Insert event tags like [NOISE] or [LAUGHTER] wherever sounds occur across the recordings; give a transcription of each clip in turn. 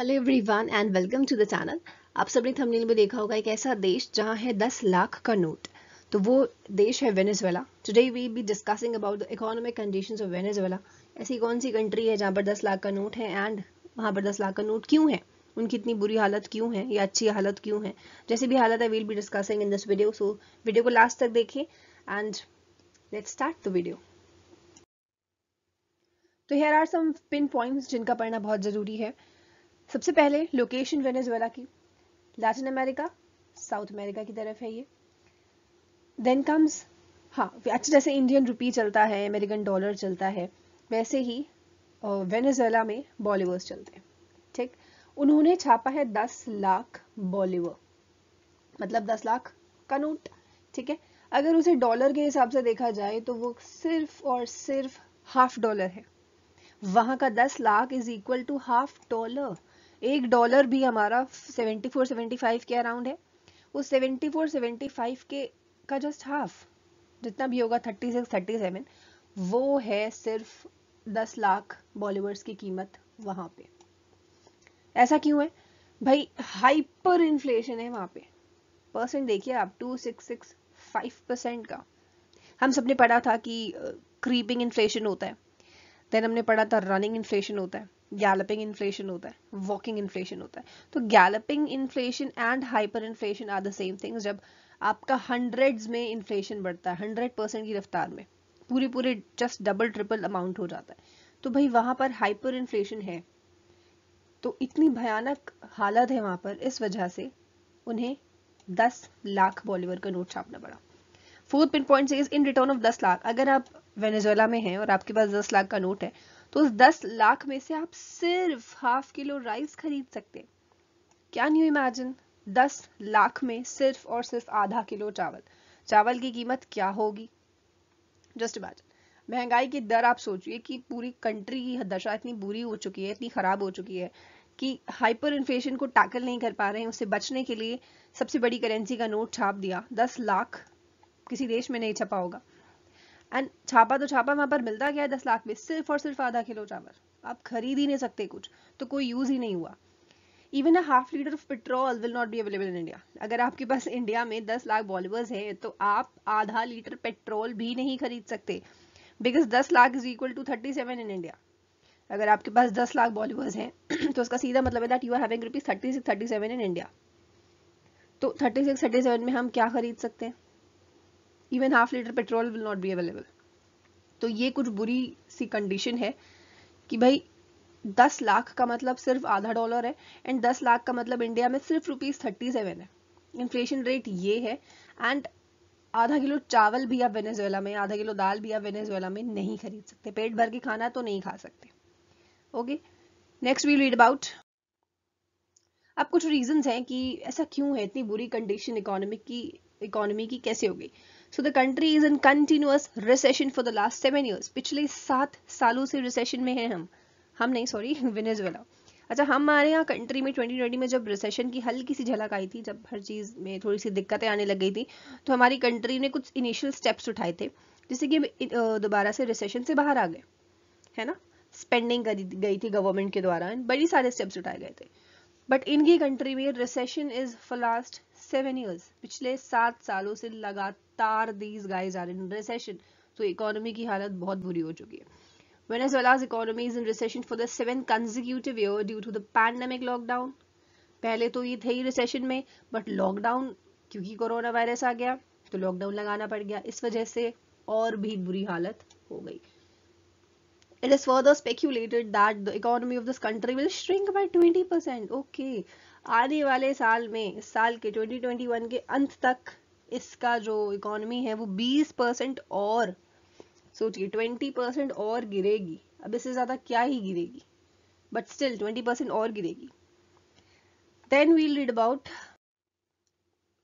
Hello everyone and welcome to the channel आप सबने thumbnail में देखा होगा एक ऐसा देश जहां है 10 लाख का नोट तो वो देश है Venezuela today we be discussing about the economic conditions of Venezuela ऐसी कौन सी कंट्री है जहां पर 10 लाख का नोट है एंड वहां पर 10 लाख का नोट क्यों है उनकी इतनी बुरी हालत क्यों है या अच्छी हालत क्यों है जैसे भी हालत है we'll be discussing in this video so video को लास्ट तक देखें and let start the video तो here are some pin points जिनका पढ़ना बहुत ज़रूरी है सबसे पहले लोकेशन वेनेजुएला की लैटिन अमेरिका साउथ अमेरिका की तरफ है ये देन कम्स हाँ अच्छा जैसे इंडियन रुपी चलता है अमेरिकन डॉलर चलता है वैसे ही वेनेजुएला में बॉलीवर्स चलते हैं ठीक उन्होंने छापा है दस लाख बॉलीवर मतलब दस लाख का नोट ठीक है अगर उसे डॉलर के हिसाब से देखा जाए तो वो सिर्फ और सिर्फ हाफ डॉलर है वहां का दस lakh is equal to half dollar एक डॉलर भी हमारा 74 75 के अराउंड है उस 74 75 के का जस्ट हाफ जितना भी होगा 36 37 वो है सिर्फ 10 लाख बॉलीवर्स की कीमत वहां पे ऐसा क्यों है भाई हाइपर इन्फ्लेशन है वहां पे परसेंट देखिए आप two six six five percent का हम सबने पढ़ा था कि क्रीपिंग इन्फ्लेशन होता है देन हमने पढ़ा था रनिंग इन्फ्लेशन होता है गैलपिंग इन्फ्लेशन होता है वॉकिंग इन्फ्लेशन होता है तो galloping inflation and hyper inflation are the same things जब आपका हंड्रेड्स में इन्फ्लेशन बढ़ता है हंड्रेड परसेंट की रफ्तार में पूरे पूरे जस्ट डबल ट्रिपल अमाउंट हो जाता है तो भाई वहां पर हाइपर इन्फ्लेशन है तो इतनी भयानक हालत है वहां पर इस वजह से उन्हें दस लाख बॉलीवर का नोट छापना पड़ा fourth pin point in return of दस लाख अगर आप वेनेजुएला में हैं और आपके पास दस लाख का नोट है तो उस दस लाख में से आप सिर्फ हाफ किलो राइस खरीद सकते कैन यू इमेजिन दस लाख में सिर्फ और सिर्फ आधा किलो चावल चावल की कीमत क्या होगी जस्ट इमेजिन महंगाई की दर आप सोचिए कि पूरी कंट्री की दशा इतनी बुरी हो चुकी है इतनी खराब हो चुकी है कि हाइपर इन्फ्लेशन को टैकल नहीं कर पा रहे हैं उससे बचने के लिए सबसे बड़ी करेंसी का नोट छाप दिया दस लाख किसी देश में नहीं छपा होगा एंड छापा तो छापा वहां पर मिलता गया है दस लाख में सिर्फ और सिर्फ आधा किलो चावल आप खरीद ही नहीं सकते कुछ तो कोई यूज ही नहीं हुआ even a half litre of petrol will not be available in India अगर आपके पास इंडिया [LAUGHS] में दस लाख बॉलीवर्स है तो आप आधा लीटर पेट्रोल भी नहीं खरीद सकते बिकॉज दस lakh is equal to thirty seven in India अगर आपके पास दस लाख बॉलीवर्स हैं [CLEARS THROAT] तो उसका सीधा मतलब है that you are having rupees thirty six thirty seven in India तो थर्टी सिक्स थर्टी सेवन में हम क्या खरीद सकते हैं even half litre petrol will not be available तो ये कुछ बुरी सी कंडीशन है कि भाई दस लाख का मतलब सिर्फ आधा डॉलर है एंड दस लाख का मतलब इंडिया में सिर्फ रुपीज थर्टी सेवन है इन्फ्लेशन रेट ये है एंड आधा किलो चावल भी आप वेनेजुएला में आधा किलो दाल भी आप वेनेजुएला में नहीं खरीद सकते पेट भर के खाना तो नहीं खा सकते okay next we read about अब कुछ रीजंस हैं कि ऐसा क्यों है इतनी बुरी कंडीशन इकोनॉमिक की इकोनॉमी की कैसे हो गई so the country is in continuous recession for the last seven years पिछले सात सालों से रिसेशन में है हम हम नहीं सॉरी वेनेजुएला [LAUGHS] अच्छा हमारे यहाँ कंट्री में 2020 में जब रिसेशन की हल्की सी झलक आई थी जब हर चीज़ में थोड़ी सी दिक्कतें आने लग गई थी तो हमारी कंट्री ने कुछ इनिशियल स्टेप्स उठाए थे जिससे कि दोबारा से रिसेशन से बाहर आ गए है ना स्पेंडिंग करी गई थी गवर्नमेंट के द्वारा बड़ी सारे स्टेप्स उठाए गए थे बट इनकी कंट्री में recession is for last seven years पिछले सात सालों से लगातार these guys are in recession तो इकोनॉमी की हालत बहुत बुरी हो चुकी है Venezuela's economy is in recession for the seven consecutive year due to the pandemic lockdown पहले तो ये थे ही रिसेशन में बट लॉकडाउन क्योंकि कोरोना वायरस आ गया तो लॉकडाउन लगाना पड़ गया इस वजह से और भी बुरी हालत हो गई it is further speculated that the economy of this country will shrink by twenty percent okay आने वाले साल में इस साल के 2021 के अंत तक इसका जो इकोनॉमी है वो 20 परसेंट और सोचिए 20 परसेंट और गिरेगी अब इससे ज़्यादा क्या ही गिरेगी बट स्टिल 20 परसेंट और गिरेगी then we'll read about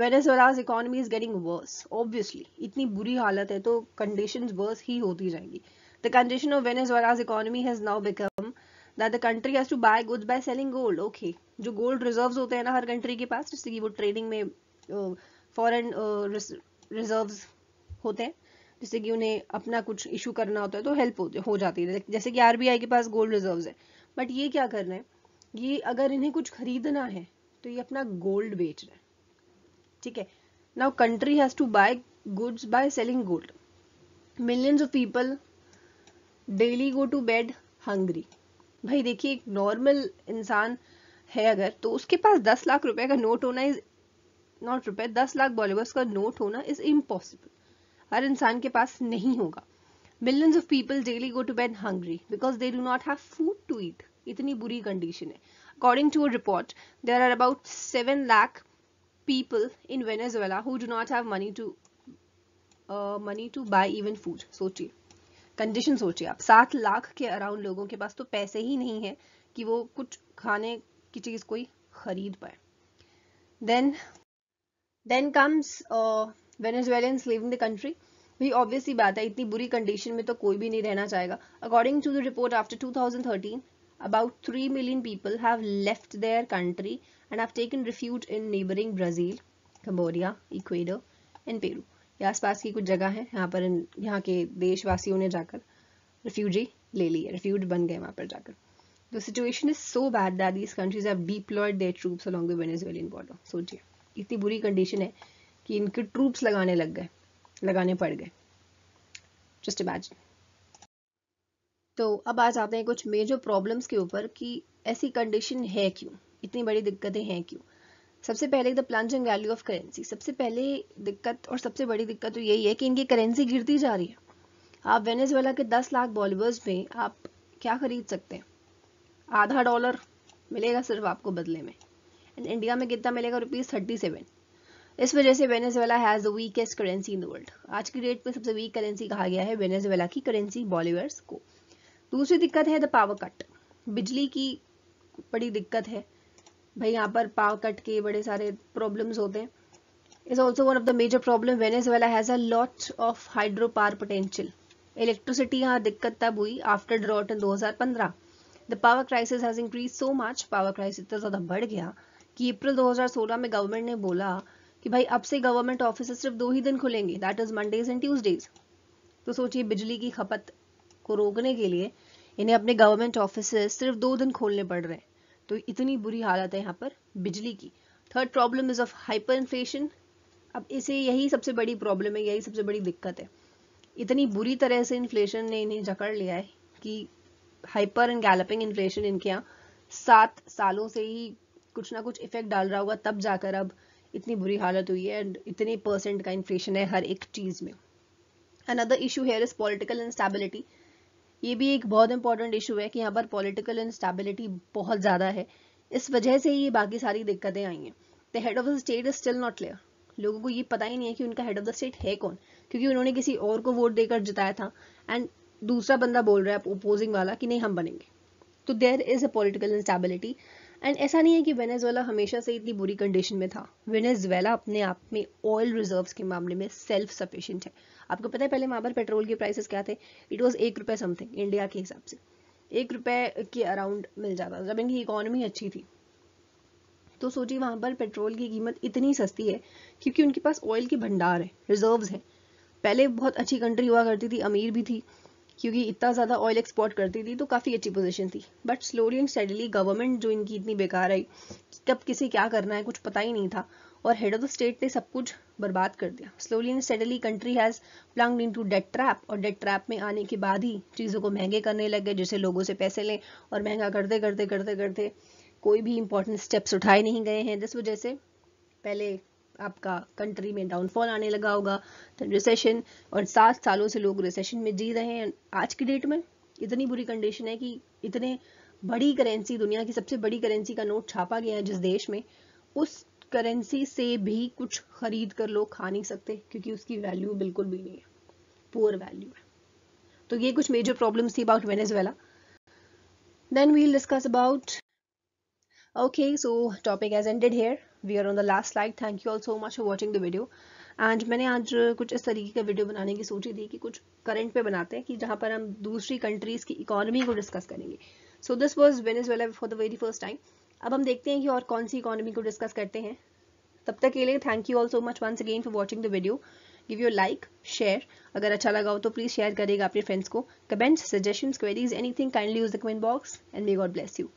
Venezuela's economy is getting worse obviously इतनी बुरी हालत है तो कंडीशन वर्स ही होती जाएंगी the condition of Venezuela's economy has now become that the country has to buy goods by selling gold okay जो gold reserves होते हैं ना हर कंट्री के पास जिससे कि वो ट्रेडिंग में फॉरेन रिजर्व्स होते हैं जिससे कि उन्हें अपना कुछ इशू करना होता है तो हेल्प हो, जाती है जैसे कि आरबीआई के पास गोल्ड रिजर्व्स है बट ये क्या कर रहे हैं ये अगर इन्हें कुछ खरीदना है तो ये अपना गोल्ड बेच रहे हैं ठीक है now country has to buy goods by selling gold millions of people daily go to bed hungry भाई देखिए एक नॉर्मल इंसान है अगर तो उसके पास दस लाख रुपए का नोट होना इज नॉट रुपए दस लाख बॉलीवर्स का नोट होना इज इम्पॉसिबल हर इंसान के पास नहीं होगा millions of people daily go to bed hungry because they do not have food to eat इतनी बुरी कंडीशन है according to a report there are about seven lakh people in Venezuela who do not have money to money to buy even food सोचिए condition सोचिए आप सात लाख के around लोगों के पास तो पैसे ही नहीं है कि वो कुछ खाने की चीज़ कोई खरीद पाए then then comes Venezuelans leaving the country भी ऑब्वियस ही बात है इतनी बुरी कंडीशन में तो कोई भी नहीं रहना चाहेगा according to the report after 2013 about three million people have left their country and have taken refuge in neighbouring Brazil Cambodia, Ecuador and Peru या आसपास की कुछ जगह है यहाँ पर यहाँ के देशवासियों ने जाकर रिफ्यूजी ले ली है रिफ्यूज बन गए वहाँ पर जाकर the situation is so bad that these countries have deployed their troops along the Venezuelan border सोचिए इतनी बुरी कंडीशन है कि इनके ट्रूप्स लगाने लग गए लगाने पड़ गए जस्ट इमेजिन तो अब आ जाते हैं कुछ मेजर प्रॉब्लम्स के ऊपर कि ऐसी कंडीशन है क्यों इतनी बड़ी दिक्कतें हैं क्यों सबसे पहले the plunging value of currency सबसे पहले दिक्कत और सबसे बड़ी दिक्कत तो यही है कि इनकी करेंसी गिरती जा रही है आप वेनेजुएला के 10 लाख बॉलीवर्स में आप क्या खरीद सकते हैं आधा डॉलर मिलेगा सिर्फ आपको बदले में एंड इंडिया में कितना मिलेगा रुपीज़ थर्टी सेवन इस वजह से Venezuela has the weakest currency in the world आज की डेट में सबसे वीक करेंसी कहा गया है वेनेजुएला की करेंसी बॉलीवर्स को दूसरी दिक्कत है द पावर कट बिजली की बड़ी दिक्कत है भाई यहाँ पर पाव कट के बड़े सारे प्रॉब्लम्स होते हैं is also one of the major problem Venezuela has a lot of hydro power potential electricity यहाँ दिक्कत तब हुई after drought in 2015. The power crisis has increase so much power crisis इतना ज़्यादा बढ़ गया कि अप्रैल 2016 में गवर्नमेंट ने बोला कि भाई अब से गवर्नमेंट ऑफिस सिर्फ दो ही दिन खुलेंगे that is Mondays and Tuesdays तो सोचिए बिजली की खपत को रोकने के लिए इन्हें अपने गवर्नमेंट ऑफिस सिर्फ दो दिन खोलने पड़ रहे हैं तो इतनी बुरी हालत है यहाँ पर बिजली की third problem is of hyper inflation अब इसे यही सबसे बड़ी प्रॉब्लम है यही सबसे बड़ी दिक्कत है इतनी बुरी तरह से इन्फ्लेशन ने इन्हें जकड़ लिया है कि हाइपर एंड गैलपिंग इन्फ्लेशन इनके यहाँ सात सालों से ही कुछ ना कुछ इफेक्ट डाल रहा होगा तब जाकर अब इतनी बुरी हालत हुई है एंड इतने परसेंट का इन्फ्लेशन है हर एक चीज़ में another issue here is political instability ये भी एक बहुत इंपॉर्टेंट इशू है कि यहाँ पर पॉलिटिकल इंस्टेबिलिटी बहुत ज़्यादा है इस वजह से ही ये बाकी सारी दिक्कतें आई हैं the head of the state is still not clear लोगों को ये पता ही नहीं है कि उनका हेड ऑफ द स्टेट है कौन क्योंकि उन्होंने किसी और को वोट देकर जिताया था एंड दूसरा बंदा बोल रहा है अपोजिंग वाला कि नहीं हम बनेंगे तो there is a political instability and ऐसा नहीं है कि वेनेजुएला हमेशा से इतनी बुरी कंडीशन में था वेनेजुएला अपने आप में ऑयल रिजर्व्स के मामले में सेल्फ सफिशिएंट है आपको पता है पहले वहाँ पर पेट्रोल के प्राइसेस क्या थे इट वॉज एक रुपये समथिंग इंडिया के हिसाब से एक रुपये के अराउंड मिल जाता जब इनकी इकोनॉमी अच्छी थी तो सोचिए वहाँ पर पेट्रोल की कीमत इतनी सस्ती है क्योंकि उनके पास ऑयल के भंडार है रिजर्व है पहले बहुत अच्छी कंट्री हुआ करती थी अमीर भी थी क्योंकि इतना ज़्यादा ऑयल एक्सपोर्ट करती थी तो काफ़ी अच्छी पोजीशन थी but slowly and steadily government जो इनकी इतनी बेकार आई कब किसे क्या करना है कुछ पता ही नहीं था और हेड ऑफ द स्टेट ने सब कुछ बर्बाद कर दिया slowly and steadily country has plunge into debt trap और डेट ट्रैप में आने के बाद ही चीज़ों को महंगे करने लग गए जैसे लोगों से पैसे लें और महंगा करते करते करते करते कोई भी इंपॉर्टेंट स्टेप्स उठाए नहीं गए हैं जिस वजह से पहले आपका कंट्री में डाउनफॉल आने लगा होगा तो रिसेशन और सात सालों से लोग रिसेशन में जी रहे हैं आज की डेट में इतनी बुरी कंडीशन है कि इतने बड़ी करेंसी दुनिया की सबसे बड़ी करेंसी का नोट छापा गया है जिस देश में उस करेंसी से भी कुछ खरीद कर लोग खा नहीं सकते क्योंकि उसकी वैल्यू बिल्कुल भी नहीं है पुअर वैल्यू है तो ये कुछ मेजर प्रॉब्लम्स थी about Venezuela then we'll discuss about okay so topic has ended here we are on the last slide thank you all so much for watching the video and मैंने आज कुछ इस तरीके का वीडियो बनाने की सोची थी कि कुछ करंट पे बनाते हैं कि जहाँ पर हम दूसरी कंट्रीज़ की इकोनॉमी को डिस्कस करेंगे so this was Venezuela for the very first time अब हम देखते हैं कि और कौन सी इकॉनमी को डिस्कस करते हैं तब तक के लिए thank you all so much once again for watching the video give you like share अगर अच्छा लगा हो तो प्लीज़ शेयर करेगा अपने फ्रेंड्स को comments suggestion queries anything kindly use the comment box and may God bless you